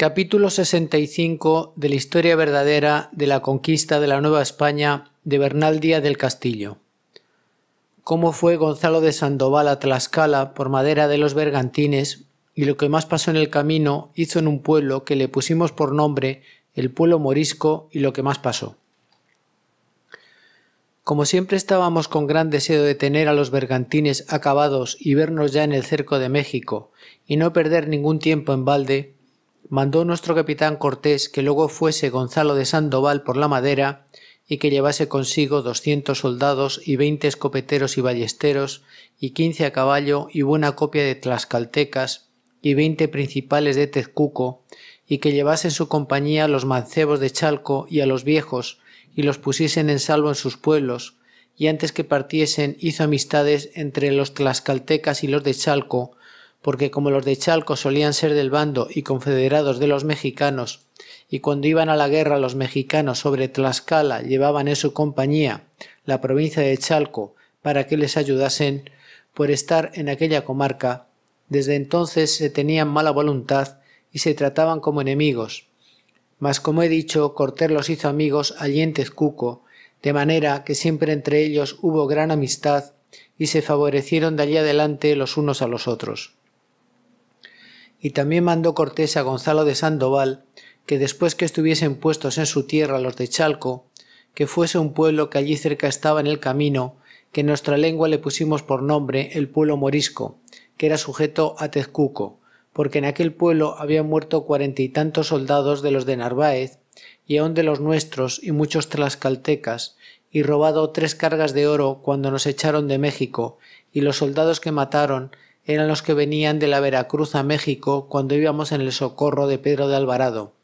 Capítulo 65 de la historia verdadera de la conquista de la Nueva España de Bernal Díaz del Castillo. Cómo fue Gonzalo de Sandoval a Tlaxcala por madera de los bergantines y lo que más pasó en el camino hizo en un pueblo que le pusimos por nombre el pueblo morisco y lo que más pasó. Como siempre estábamos con gran deseo de tener a los bergantines acabados y vernos ya en el cerco de México y no perder ningún tiempo en balde, mandó nuestro capitán Cortés que luego fuese Gonzalo de Sandoval por la Madera y que llevase consigo doscientos soldados y veinte escopeteros y ballesteros y quince a caballo y buena copia de tlascaltecas y veinte principales de Tezcuco y que llevase en su compañía a los mancebos de Chalco y a los viejos y los pusiesen en salvo en sus pueblos y antes que partiesen hizo amistades entre los tlascaltecas y los de Chalco porque como los de Chalco solían ser del bando y confederados de los mexicanos, y cuando iban a la guerra los mexicanos sobre Tlaxcala llevaban en su compañía la provincia de Chalco para que les ayudasen, por estar en aquella comarca, desde entonces se tenían mala voluntad y se trataban como enemigos. Mas como he dicho, Cortés los hizo amigos allí en Tezcuco, de manera que siempre entre ellos hubo gran amistad y se favorecieron de allí adelante los unos a los otros y también mandó Cortés a Gonzalo de Sandoval que después que estuviesen puestos en su tierra los de Chalco, que fuese un pueblo que allí cerca estaba en el camino, que en nuestra lengua le pusimos por nombre el pueblo morisco, que era sujeto a Tezcuco, porque en aquel pueblo habían muerto cuarenta y tantos soldados de los de Narváez, y aun de los nuestros y muchos tlaxcaltecas, y robado tres cargas de oro cuando nos echaron de México, y los soldados que mataron eran los que venían de la Veracruz a México cuando íbamos en el socorro de Pedro de Alvarado.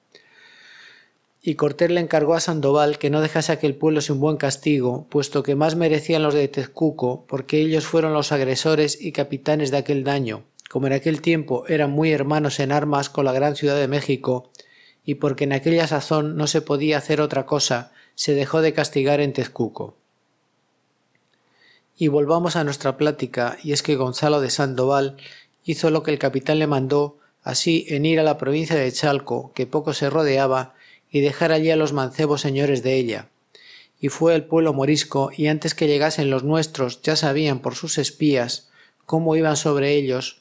Y Cortés le encargó a Sandoval que no dejase aquel pueblo sin buen castigo, puesto que más merecían los de Tezcuco, porque ellos fueron los agresores y capitanes de aquel daño, como en aquel tiempo eran muy hermanos en armas con la gran ciudad de México, y porque en aquella sazón no se podía hacer otra cosa, se dejó de castigar en Tezcuco. Y volvamos a nuestra plática, y es que Gonzalo de Sandoval hizo lo que el capitán le mandó, así en ir a la provincia de Chalco, que poco se rodeaba, y dejar allí a los mancebos señores de ella. Y fue el pueblo morisco, y antes que llegasen los nuestros ya sabían por sus espías cómo iban sobre ellos,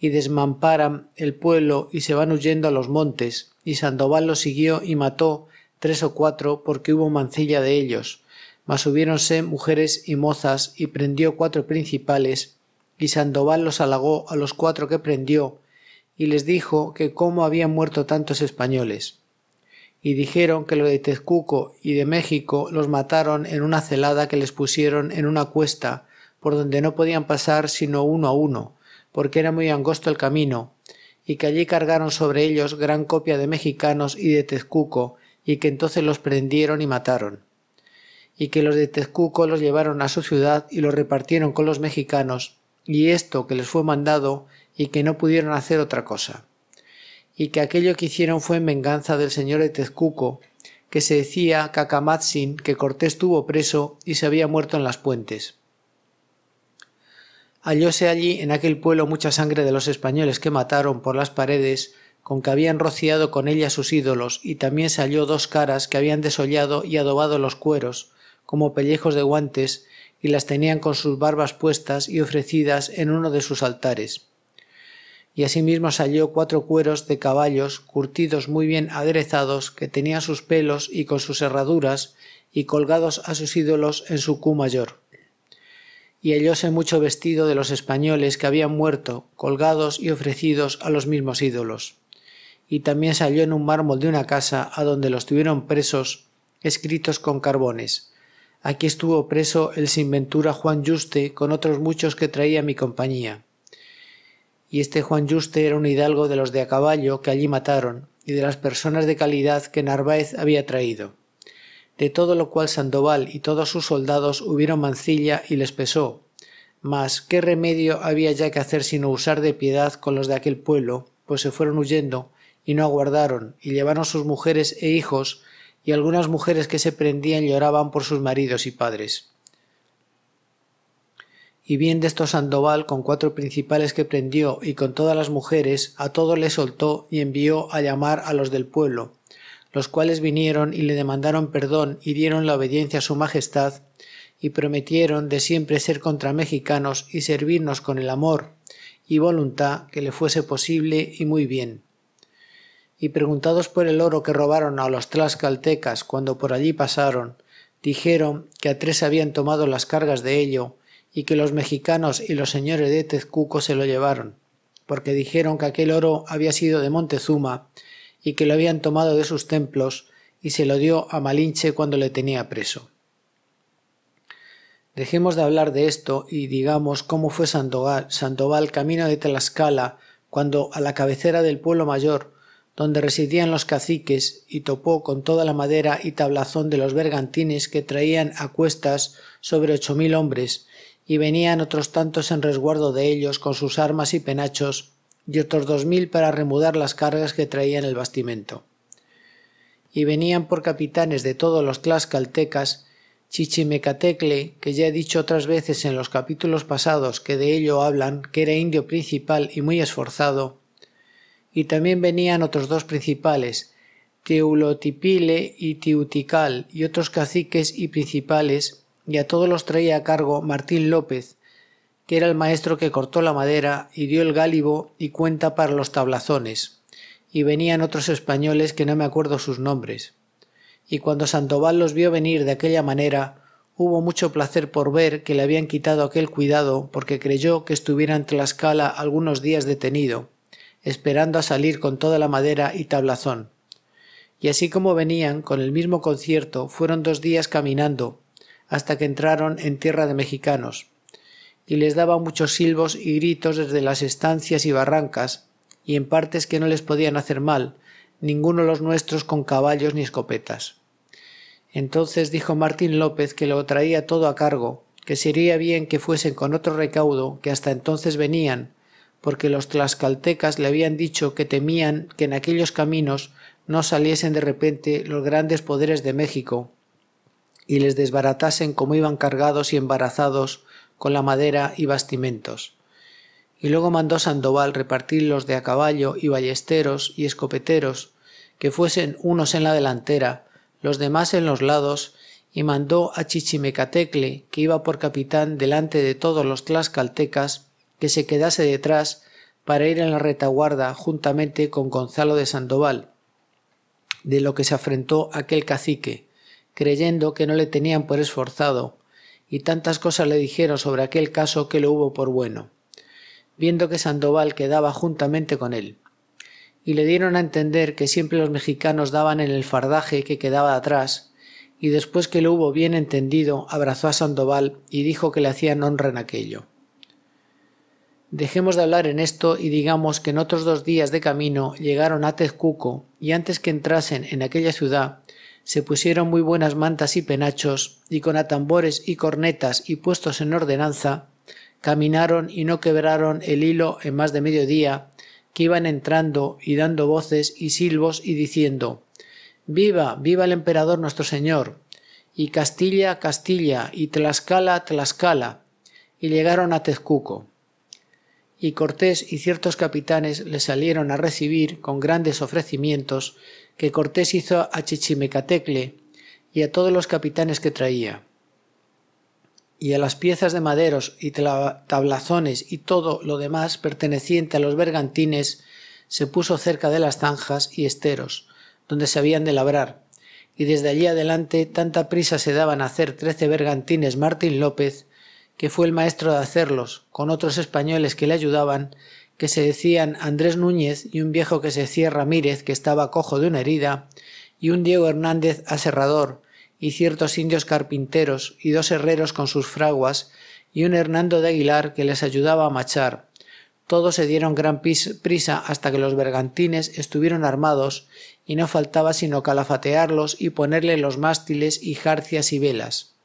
y desmamparan el pueblo y se van huyendo a los montes, y Sandoval los siguió y mató tres o cuatro porque hubo mancilla de ellos, mas subiéronse mujeres y mozas y prendió cuatro principales, y Sandoval los halagó a los cuatro que prendió, y les dijo que cómo habían muerto tantos españoles. Y dijeron que lo de Tezcuco y de México los mataron en una celada que les pusieron en una cuesta, por donde no podían pasar sino uno a uno, porque era muy angosto el camino, y que allí cargaron sobre ellos gran copia de mexicanos y de Tezcuco, y que entonces los prendieron y mataron y que los de Tezcuco los llevaron a su ciudad y los repartieron con los mexicanos, y esto que les fue mandado y que no pudieron hacer otra cosa. Y que aquello que hicieron fue en venganza del señor de Tezcuco, que se decía Cacamatzin que Cortés tuvo preso y se había muerto en las puentes. Hallóse allí en aquel pueblo mucha sangre de los españoles que mataron por las paredes, con que habían rociado con ella sus ídolos, y también se halló dos caras que habían desollado y adobado los cueros, como pellejos de guantes y las tenían con sus barbas puestas y ofrecidas en uno de sus altares. Y asimismo se halló cuatro cueros de caballos curtidos muy bien aderezados que tenían sus pelos y con sus herraduras y colgados a sus ídolos en su cu mayor. Y hallóse mucho vestido de los españoles que habían muerto, colgados y ofrecidos a los mismos ídolos. Y también salió halló en un mármol de una casa a donde los tuvieron presos, escritos con carbones, Aquí estuvo preso el sinventura Juan Yuste con otros muchos que traía mi compañía. Y este Juan Yuste era un hidalgo de los de a caballo que allí mataron y de las personas de calidad que Narváez había traído. De todo lo cual Sandoval y todos sus soldados hubieron mancilla y les pesó. Mas qué remedio había ya que hacer sino usar de piedad con los de aquel pueblo, pues se fueron huyendo y no aguardaron y llevaron sus mujeres e hijos y algunas mujeres que se prendían lloraban por sus maridos y padres. Y bien de esto Sandoval, con cuatro principales que prendió y con todas las mujeres, a todos le soltó y envió a llamar a los del pueblo, los cuales vinieron y le demandaron perdón y dieron la obediencia a su majestad, y prometieron de siempre ser contra mexicanos y servirnos con el amor y voluntad que le fuese posible y muy bien y preguntados por el oro que robaron a los tlaxcaltecas cuando por allí pasaron, dijeron que a tres habían tomado las cargas de ello y que los mexicanos y los señores de Tezcuco se lo llevaron, porque dijeron que aquel oro había sido de Montezuma y que lo habían tomado de sus templos y se lo dio a Malinche cuando le tenía preso. Dejemos de hablar de esto y digamos cómo fue Sandoval, Sandoval camino de Tlaxcala cuando a la cabecera del pueblo mayor donde residían los caciques, y topó con toda la madera y tablazón de los bergantines que traían a cuestas sobre ocho mil hombres, y venían otros tantos en resguardo de ellos con sus armas y penachos, y otros dos mil para remudar las cargas que traían el bastimento. Y venían por capitanes de todos los tlaxcaltecas, Chichimecatecle, que ya he dicho otras veces en los capítulos pasados que de ello hablan, que era indio principal y muy esforzado, y también venían otros dos principales, Teulotipile y Tiutical, y otros caciques y principales, y a todos los traía a cargo Martín López, que era el maestro que cortó la madera y dio el gálibo y cuenta para los tablazones, y venían otros españoles que no me acuerdo sus nombres. Y cuando Sandoval los vio venir de aquella manera, hubo mucho placer por ver que le habían quitado aquel cuidado porque creyó que estuviera en Tlaxcala algunos días detenido esperando a salir con toda la madera y tablazón. Y así como venían, con el mismo concierto, fueron dos días caminando, hasta que entraron en tierra de mexicanos, y les daba muchos silbos y gritos desde las estancias y barrancas, y en partes que no les podían hacer mal, ninguno los nuestros con caballos ni escopetas. Entonces dijo Martín López que lo traía todo a cargo, que sería bien que fuesen con otro recaudo que hasta entonces venían, porque los tlascaltecas le habían dicho que temían que en aquellos caminos no saliesen de repente los grandes poderes de México y les desbaratasen como iban cargados y embarazados con la madera y bastimentos. Y luego mandó Sandoval repartir los de a caballo y ballesteros y escopeteros, que fuesen unos en la delantera, los demás en los lados, y mandó a Chichimecatecle, que iba por capitán delante de todos los tlascaltecas que se quedase detrás para ir en la retaguarda juntamente con Gonzalo de Sandoval, de lo que se afrentó aquel cacique, creyendo que no le tenían por esforzado, y tantas cosas le dijeron sobre aquel caso que lo hubo por bueno, viendo que Sandoval quedaba juntamente con él. Y le dieron a entender que siempre los mexicanos daban en el fardaje que quedaba atrás, y después que lo hubo bien entendido, abrazó a Sandoval y dijo que le hacían honra en aquello. Dejemos de hablar en esto y digamos que en otros dos días de camino llegaron a Tezcuco y antes que entrasen en aquella ciudad se pusieron muy buenas mantas y penachos y con atambores y cornetas y puestos en ordenanza caminaron y no quebraron el hilo en más de medio día que iban entrando y dando voces y silbos y diciendo Viva, viva el emperador nuestro señor y Castilla, Castilla y Tlaxcala, Tlaxcala y llegaron a Tezcuco y Cortés y ciertos capitanes le salieron a recibir con grandes ofrecimientos que Cortés hizo a Chichimecatecle y a todos los capitanes que traía, y a las piezas de maderos y tablazones y todo lo demás perteneciente a los bergantines se puso cerca de las zanjas y esteros, donde se habían de labrar, y desde allí adelante tanta prisa se daban a hacer trece bergantines Martín López que fue el maestro de hacerlos, con otros españoles que le ayudaban, que se decían Andrés Núñez y un viejo que se decía Ramírez, que estaba cojo de una herida, y un Diego Hernández aserrador, y ciertos indios carpinteros, y dos herreros con sus fraguas, y un Hernando de Aguilar que les ayudaba a machar. Todos se dieron gran prisa hasta que los bergantines estuvieron armados, y no faltaba sino calafatearlos y ponerle los mástiles y jarcias y velas.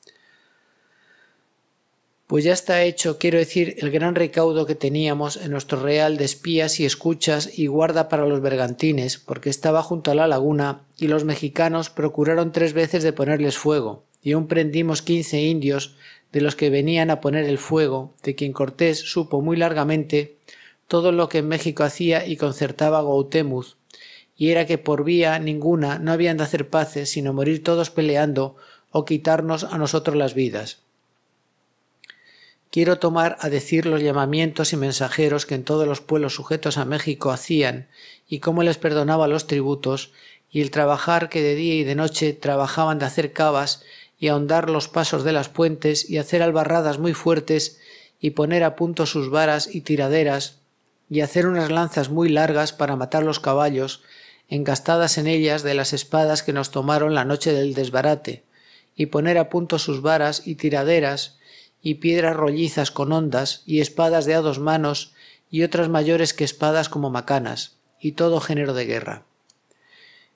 Pues ya está hecho, quiero decir, el gran recaudo que teníamos en nuestro real de espías y escuchas y guarda para los bergantines, porque estaba junto a la laguna, y los mexicanos procuraron tres veces de ponerles fuego, y aún prendimos quince indios de los que venían a poner el fuego, de quien Cortés supo muy largamente todo lo que en México hacía y concertaba Gautemuz y era que por vía ninguna no habían de hacer paces, sino morir todos peleando o quitarnos a nosotros las vidas quiero tomar a decir los llamamientos y mensajeros que en todos los pueblos sujetos a México hacían y cómo les perdonaba los tributos y el trabajar que de día y de noche trabajaban de hacer cavas y ahondar los pasos de las puentes y hacer albarradas muy fuertes y poner a punto sus varas y tiraderas y hacer unas lanzas muy largas para matar los caballos engastadas en ellas de las espadas que nos tomaron la noche del desbarate y poner a punto sus varas y tiraderas y piedras rollizas con ondas y espadas de a dos manos y otras mayores que espadas como macanas y todo género de guerra.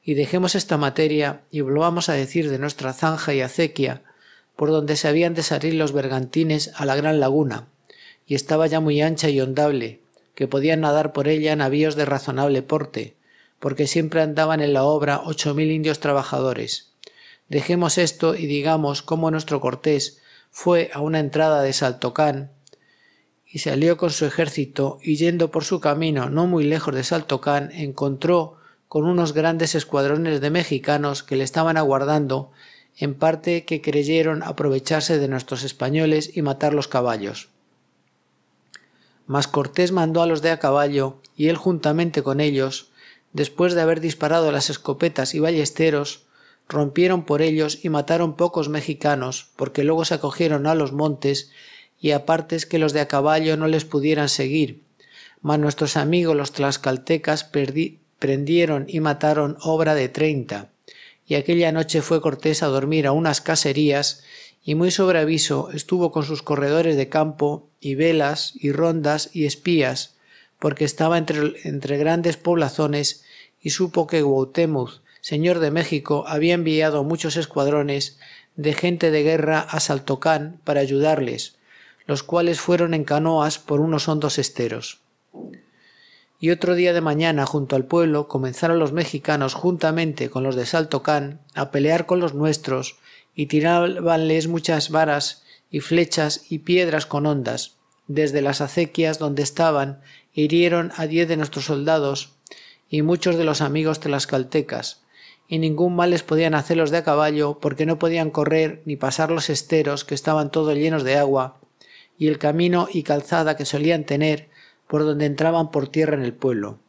Y dejemos esta materia y volvamos a decir de nuestra zanja y acequia, por donde se habían de salir los bergantines a la gran laguna, y estaba ya muy ancha y hondable, que podían nadar por ella navíos de razonable porte, porque siempre andaban en la obra ocho mil indios trabajadores. Dejemos esto y digamos cómo nuestro Cortés fue a una entrada de Saltocán y salió con su ejército y yendo por su camino no muy lejos de Saltocán encontró con unos grandes escuadrones de mexicanos que le estaban aguardando, en parte que creyeron aprovecharse de nuestros españoles y matar los caballos. Mas Cortés mandó a los de a caballo, y él juntamente con ellos, después de haber disparado las escopetas y ballesteros, rompieron por ellos y mataron pocos mexicanos, porque luego se acogieron a los montes y a partes que los de a caballo no les pudieran seguir. Mas nuestros amigos los tlascaltecas prendieron y mataron obra de treinta. Y aquella noche fue Cortés a dormir a unas caserías y muy sobre aviso estuvo con sus corredores de campo y velas y rondas y espías, porque estaba entre, grandes poblazones y supo que señor de México, había enviado muchos escuadrones de gente de guerra a Saltocán para ayudarles, los cuales fueron en canoas por unos hondos esteros. Y otro día de mañana, junto al pueblo, comenzaron los mexicanos, juntamente con los de Saltocán, a pelear con los nuestros, y tirábanles muchas varas y flechas y piedras con ondas, desde las acequias donde estaban, hirieron a diez de nuestros soldados y muchos de los amigos caltecas y ningún mal les podían hacer los de a caballo, porque no podían correr ni pasar los esteros que estaban todos llenos de agua, y el camino y calzada que solían tener por donde entraban por tierra en el pueblo.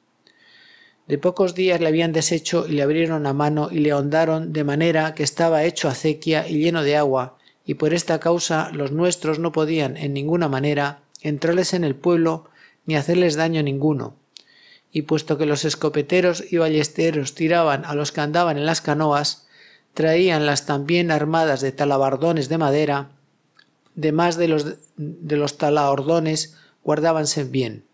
De pocos días le habían deshecho y le abrieron a mano y le ahondaron de manera que estaba hecho acequia y lleno de agua, y por esta causa los nuestros no podían en ninguna manera entrarles en el pueblo ni hacerles daño ninguno, y puesto que los escopeteros y ballesteros tiraban a los que andaban en las canoas, traían las también armadas de talabardones de madera, de más de los, de los guardábanse bien.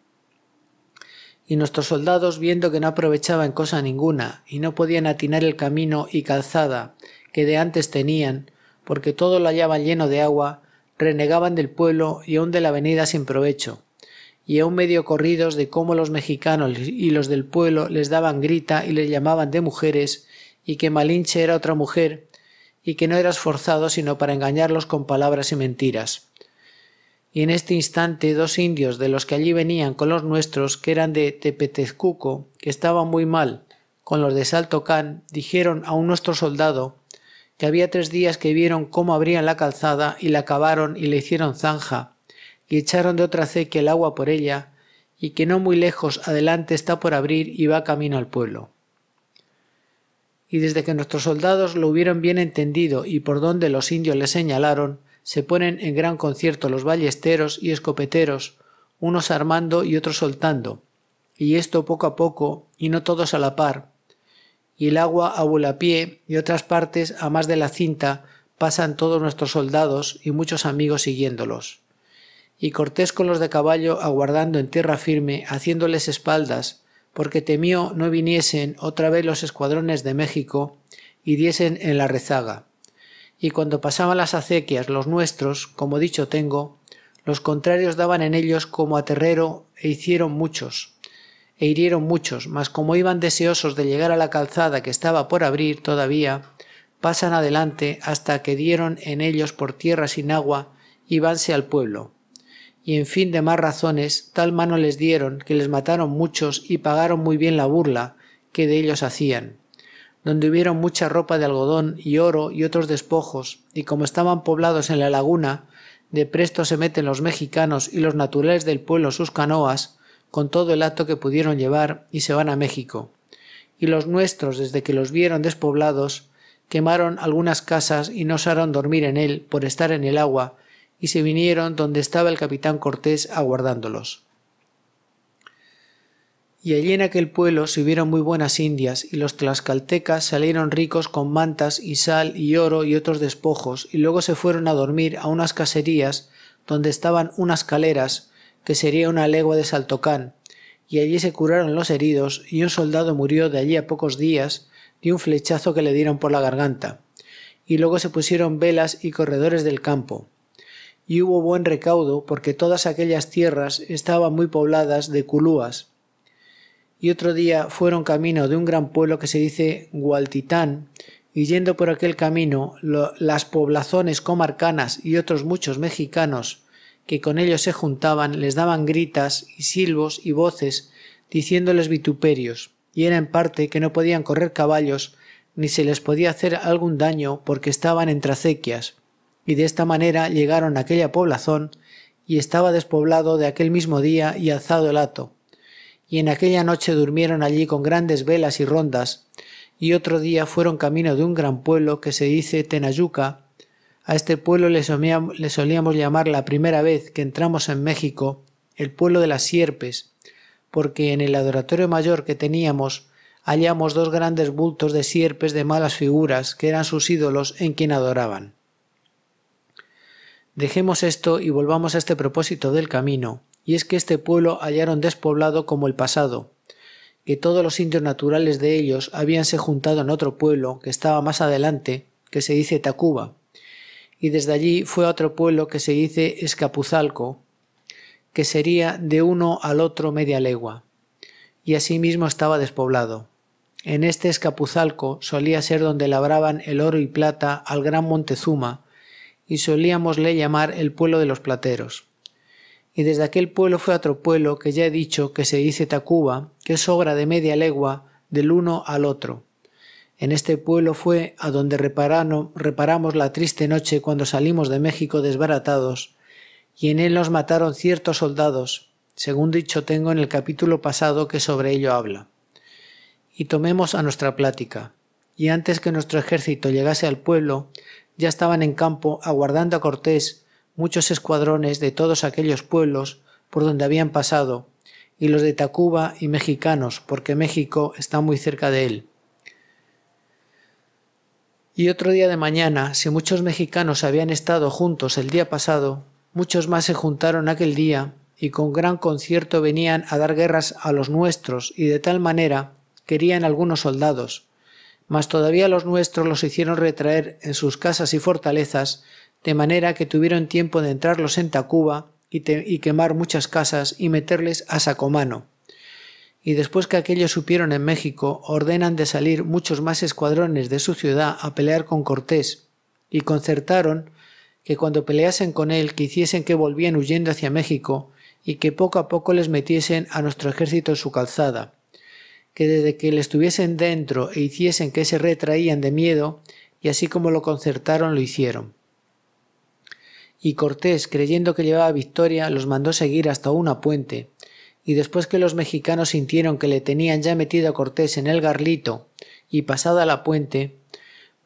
Y nuestros soldados, viendo que no aprovechaban cosa ninguna, y no podían atinar el camino y calzada que de antes tenían, porque todo lo hallaban lleno de agua, renegaban del pueblo y aun de la venida sin provecho, y aún medio corridos de cómo los mexicanos y los del pueblo les daban grita y les llamaban de mujeres, y que Malinche era otra mujer, y que no era esforzado sino para engañarlos con palabras y mentiras. Y en este instante dos indios de los que allí venían con los nuestros, que eran de Tepetezcuco, que estaban muy mal, con los de Saltocán, dijeron a un nuestro soldado que había tres días que vieron cómo abrían la calzada y la cavaron y le hicieron zanja, y echaron de otra acequia el agua por ella, y que no muy lejos adelante está por abrir y va camino al pueblo. Y desde que nuestros soldados lo hubieron bien entendido y por donde los indios le señalaron, se ponen en gran concierto los ballesteros y escopeteros, unos armando y otros soltando, y esto poco a poco, y no todos a la par, y el agua a pie y otras partes a más de la cinta pasan todos nuestros soldados y muchos amigos siguiéndolos y Cortés con los de caballo aguardando en tierra firme, haciéndoles espaldas, porque temió no viniesen otra vez los escuadrones de México y diesen en la rezaga. Y cuando pasaban las acequias los nuestros, como dicho tengo, los contrarios daban en ellos como a terrero e hicieron muchos, e hirieron muchos, mas como iban deseosos de llegar a la calzada que estaba por abrir todavía, pasan adelante hasta que dieron en ellos por tierra sin agua y vanse al pueblo y en fin de más razones tal mano les dieron que les mataron muchos y pagaron muy bien la burla que de ellos hacían donde hubieron mucha ropa de algodón y oro y otros despojos, y como estaban poblados en la laguna, de presto se meten los mexicanos y los naturales del pueblo sus canoas, con todo el acto que pudieron llevar, y se van a México. Y los nuestros, desde que los vieron despoblados, quemaron algunas casas y no osaron dormir en él por estar en el agua, y se vinieron donde estaba el capitán Cortés aguardándolos. Y allí en aquel pueblo se hubieron muy buenas indias, y los tlascaltecas salieron ricos con mantas y sal y oro y otros despojos, y luego se fueron a dormir a unas caserías donde estaban unas caleras, que sería una legua de Saltocán, y allí se curaron los heridos, y un soldado murió de allí a pocos días de un flechazo que le dieron por la garganta. Y luego se pusieron velas y corredores del campo, y hubo buen recaudo porque todas aquellas tierras estaban muy pobladas de culúas. Y otro día fueron camino de un gran pueblo que se dice Gualtitán, y yendo por aquel camino las poblazones comarcanas y otros muchos mexicanos que con ellos se juntaban les daban gritas y silbos y voces diciéndoles vituperios, y era en parte que no podían correr caballos ni se les podía hacer algún daño porque estaban entre acequias y de esta manera llegaron a aquella población, y estaba despoblado de aquel mismo día y alzado el hato. Y en aquella noche durmieron allí con grandes velas y rondas, y otro día fueron camino de un gran pueblo que se dice Tenayuca. A este pueblo le solíamos llamar la primera vez que entramos en México el pueblo de las sierpes, porque en el adoratorio mayor que teníamos hallamos dos grandes bultos de sierpes de malas figuras que eran sus ídolos en quien adoraban. Dejemos esto y volvamos a este propósito del camino, y es que este pueblo hallaron despoblado como el pasado, que todos los indios naturales de ellos habíanse juntado en otro pueblo que estaba más adelante, que se dice Tacuba, y desde allí fue a otro pueblo que se dice Escapuzalco, que sería de uno al otro media legua, y asimismo estaba despoblado. En este Escapuzalco solía ser donde labraban el oro y plata al gran Montezuma, y solíamosle llamar el pueblo de los plateros. Y desde aquel pueblo fue otro pueblo que ya he dicho que se dice Tacuba, que es obra de media legua del uno al otro. En este pueblo fue a donde reparamos la triste noche cuando salimos de México desbaratados, y en él nos mataron ciertos soldados, según dicho tengo en el capítulo pasado que sobre ello habla. Y tomemos a nuestra plática. Y antes que nuestro ejército llegase al pueblo, ya estaban en campo aguardando a Cortés muchos escuadrones de todos aquellos pueblos por donde habían pasado, y los de Tacuba y mexicanos, porque México está muy cerca de él. Y otro día de mañana, si muchos mexicanos habían estado juntos el día pasado, muchos más se juntaron aquel día y con gran concierto venían a dar guerras a los nuestros y de tal manera querían algunos soldados, mas todavía los nuestros los hicieron retraer en sus casas y fortalezas, de manera que tuvieron tiempo de entrarlos en Tacuba y, quemar muchas casas y meterles a sacomano. Y después que aquellos supieron en México, ordenan de salir muchos más escuadrones de su ciudad a pelear con Cortés, y concertaron que cuando peleasen con él, que hiciesen que volvían huyendo hacia México, y que poco a poco les metiesen a nuestro ejército en su calzada que desde que le estuviesen dentro e hiciesen que se retraían de miedo, y así como lo concertaron lo hicieron. Y Cortés, creyendo que llevaba victoria, los mandó seguir hasta una puente, y después que los mexicanos sintieron que le tenían ya metido a Cortés en el garlito, y pasada la puente,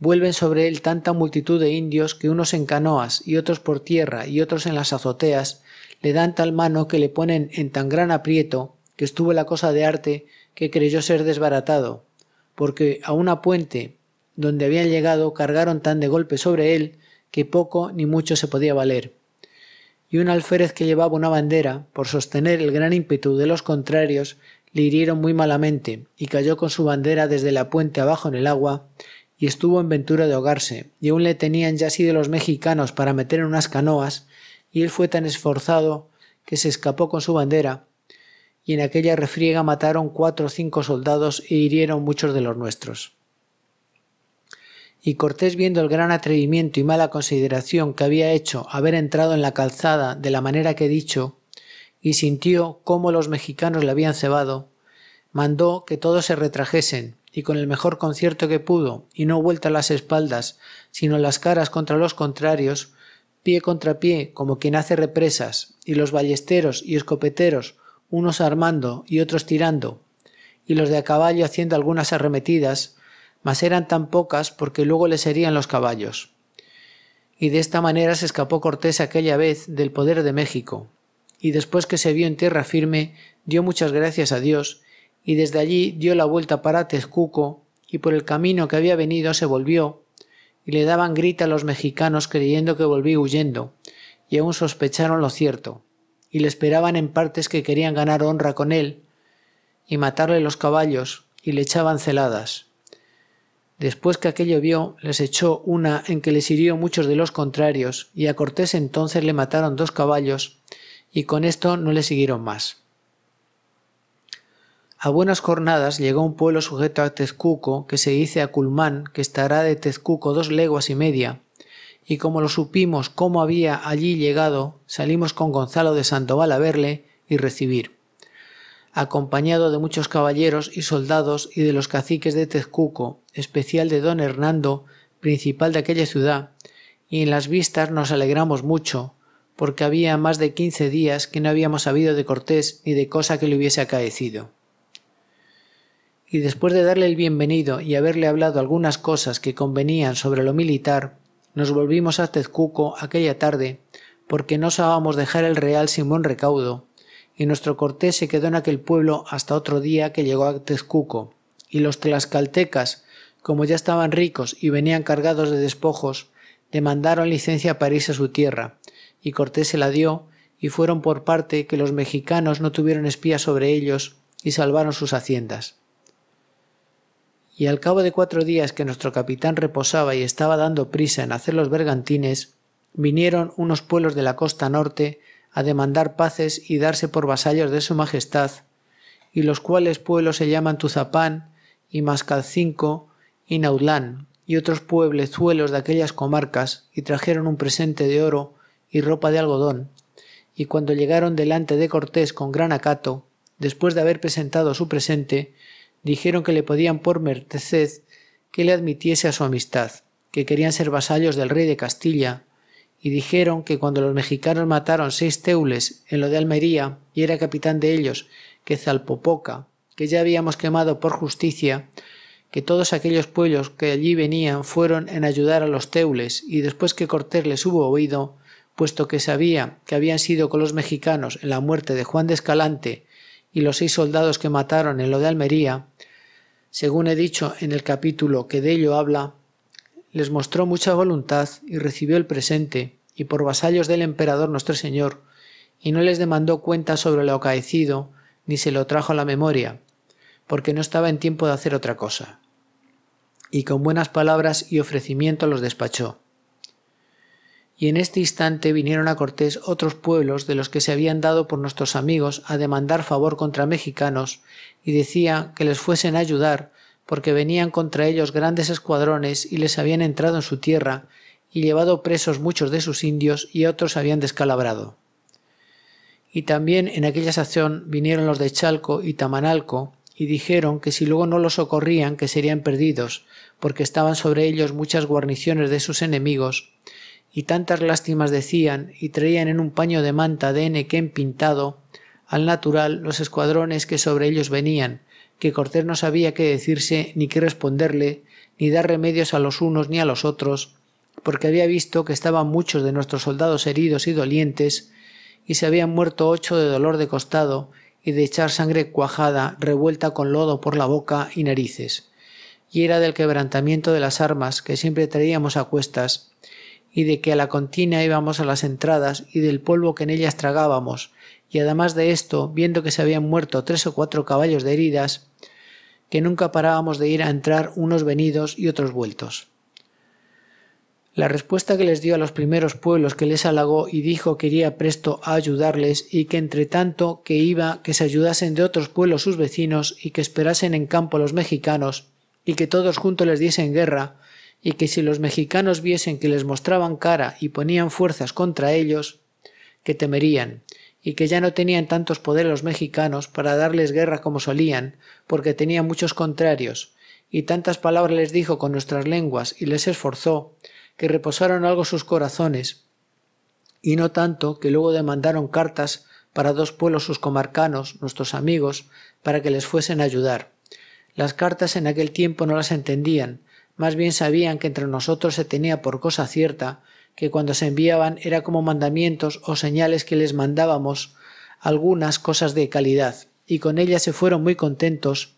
vuelven sobre él tanta multitud de indios que unos en canoas y otros por tierra y otros en las azoteas, le dan tal mano que le ponen en tan gran aprieto que estuvo la cosa de arte que creyó ser desbaratado, porque a una puente donde habían llegado cargaron tan de golpe sobre él que poco ni mucho se podía valer. Y un alférez que llevaba una bandera, por sostener el gran ímpetu de los contrarios, le hirieron muy malamente, y cayó con su bandera desde la puente abajo en el agua, y estuvo en ventura de ahogarse, y aún le tenían ya sido los mexicanos para meter en unas canoas, y él fue tan esforzado que se escapó con su bandera, y en aquella refriega mataron cuatro o cinco soldados e hirieron muchos de los nuestros. Y Cortés, viendo el gran atrevimiento y mala consideración que había hecho haber entrado en la calzada de la manera que he dicho, y sintió cómo los mexicanos le habían cebado, mandó que todos se retrajesen, y con el mejor concierto que pudo, y no vuelta las espaldas, sino las caras contra los contrarios, pie contra pie, como quien hace represas, y los ballesteros y escopeteros, unos armando y otros tirando, y los de a caballo haciendo algunas arremetidas, mas eran tan pocas porque luego les herían los caballos. Y de esta manera se escapó Cortés aquella vez del poder de México, y después que se vio en tierra firme, dio muchas gracias a Dios, y desde allí dio la vuelta para Tezcuco, y por el camino que había venido se volvió, y le daban grita a los mexicanos creyendo que volví huyendo, y aún sospecharon lo cierto y le esperaban en partes que querían ganar honra con él y matarle los caballos y le echaban celadas. Después que aquello vio, les echó una en que les hirió muchos de los contrarios, y a Cortés entonces le mataron dos caballos, y con esto no le siguieron más. A buenas jornadas llegó un pueblo sujeto a Tezcuco, que se dice Culmán, que estará de Tezcuco dos leguas y media, y como lo supimos cómo había allí llegado, salimos con Gonzalo de Sandoval a verle y recibir, acompañado de muchos caballeros y soldados y de los caciques de Tezcuco, especial de don Hernando, principal de aquella ciudad, y en las vistas nos alegramos mucho, porque había más de quince días que no habíamos sabido de Cortés ni de cosa que le hubiese acaecido. Y después de darle el bienvenido y haberle hablado algunas cosas que convenían sobre lo militar, nos volvimos a Tezcuco aquella tarde, porque no sabíamos dejar el Real sin buen recaudo, y nuestro cortés se quedó en aquel pueblo hasta otro día que llegó a Tezcuco, y los tlaxcaltecas, como ya estaban ricos y venían cargados de despojos, demandaron licencia para irse a su tierra, y Cortés se la dio, y fueron por parte que los mexicanos no tuvieron espía sobre ellos y salvaron sus haciendas y al cabo de cuatro días que nuestro capitán reposaba y estaba dando prisa en hacer los bergantines, vinieron unos pueblos de la costa norte a demandar paces y darse por vasallos de su majestad, y los cuales pueblos se llaman Tuzapán y Mascalcinco y Naulán y otros pueblezuelos de aquellas comarcas, y trajeron un presente de oro y ropa de algodón, y cuando llegaron delante de Cortés con gran acato, después de haber presentado su presente, dijeron que le podían por merced que le admitiese a su amistad, que querían ser vasallos del rey de Castilla, y dijeron que cuando los mexicanos mataron seis teules en lo de Almería, y era capitán de ellos, que Zalpopoca, que ya habíamos quemado por justicia, que todos aquellos pueblos que allí venían fueron en ayudar a los teules, y después que Cortés les hubo oído, puesto que sabía que habían sido con los mexicanos en la muerte de Juan de Escalante y los seis soldados que mataron en lo de Almería, según he dicho en el capítulo que de ello habla, les mostró mucha voluntad y recibió el presente, y por vasallos del emperador nuestro Señor, y no les demandó cuenta sobre lo acaecido, ni se lo trajo a la memoria, porque no estaba en tiempo de hacer otra cosa. Y con buenas palabras y ofrecimiento los despachó y en este instante vinieron a Cortés otros pueblos de los que se habían dado por nuestros amigos a demandar favor contra mexicanos, y decía que les fuesen a ayudar, porque venían contra ellos grandes escuadrones y les habían entrado en su tierra, y llevado presos muchos de sus indios y otros habían descalabrado. Y también en aquella sazón vinieron los de Chalco y Tamanalco, y dijeron que si luego no los socorrían que serían perdidos, porque estaban sobre ellos muchas guarniciones de sus enemigos, y tantas lástimas decían y traían en un paño de manta de Enequén pintado, al natural los escuadrones que sobre ellos venían, que Cortés no sabía qué decirse ni qué responderle, ni dar remedios a los unos ni a los otros, porque había visto que estaban muchos de nuestros soldados heridos y dolientes, y se habían muerto ocho de dolor de costado y de echar sangre cuajada revuelta con lodo por la boca y narices, y era del quebrantamiento de las armas que siempre traíamos a cuestas, y de que a la contina íbamos a las entradas y del polvo que en ellas tragábamos, y además de esto, viendo que se habían muerto tres o cuatro caballos de heridas, que nunca parábamos de ir a entrar unos venidos y otros vueltos. La respuesta que les dio a los primeros pueblos que les halagó y dijo que iría presto a ayudarles y que entre tanto que iba que se ayudasen de otros pueblos sus vecinos y que esperasen en campo los mexicanos y que todos juntos les diesen guerra, y que si los mexicanos viesen que les mostraban cara y ponían fuerzas contra ellos, que temerían, y que ya no tenían tantos poderes los mexicanos para darles guerra como solían, porque tenían muchos contrarios, y tantas palabras les dijo con nuestras lenguas y les esforzó, que reposaron algo sus corazones, y no tanto que luego demandaron cartas para dos pueblos sus comarcanos, nuestros amigos, para que les fuesen a ayudar. Las cartas en aquel tiempo no las entendían, más bien sabían que entre nosotros se tenía por cosa cierta que cuando se enviaban era como mandamientos o señales que les mandábamos algunas cosas de calidad, y con ellas se fueron muy contentos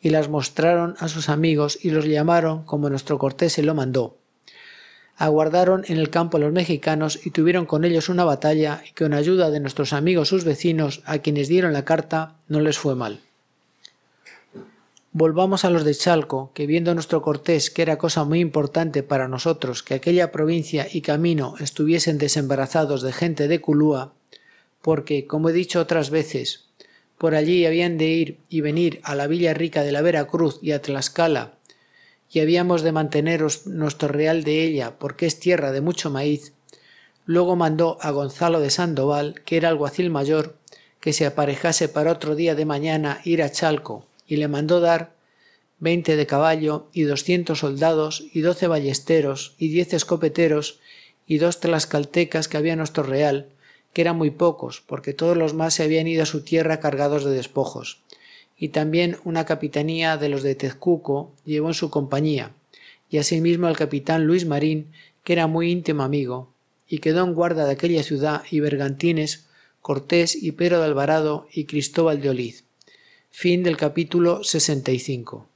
y las mostraron a sus amigos y los llamaron como nuestro cortés se lo mandó. Aguardaron en el campo los mexicanos y tuvieron con ellos una batalla y con ayuda de nuestros amigos sus vecinos a quienes dieron la carta no les fue mal. Volvamos a los de Chalco, que viendo nuestro Cortés que era cosa muy importante para nosotros que aquella provincia y camino estuviesen desembarazados de gente de Culúa, porque, como he dicho otras veces, por allí habían de ir y venir a la Villa Rica de la Veracruz y a Tlaxcala, y habíamos de manteneros nuestro real de ella, porque es tierra de mucho maíz, luego mandó a Gonzalo de Sandoval, que era alguacil mayor, que se aparejase para otro día de mañana ir a Chalco, y le mandó dar veinte de caballo y doscientos soldados y doce ballesteros y diez escopeteros y dos tlascaltecas que había en nuestro real, que eran muy pocos, porque todos los más se habían ido a su tierra cargados de despojos. Y también una capitanía de los de Tezcuco llevó en su compañía, y asimismo al capitán Luis Marín, que era muy íntimo amigo, y quedó en guarda de aquella ciudad y bergantines Cortés y Pedro de Alvarado y Cristóbal de Oliz Fin del capítulo 65.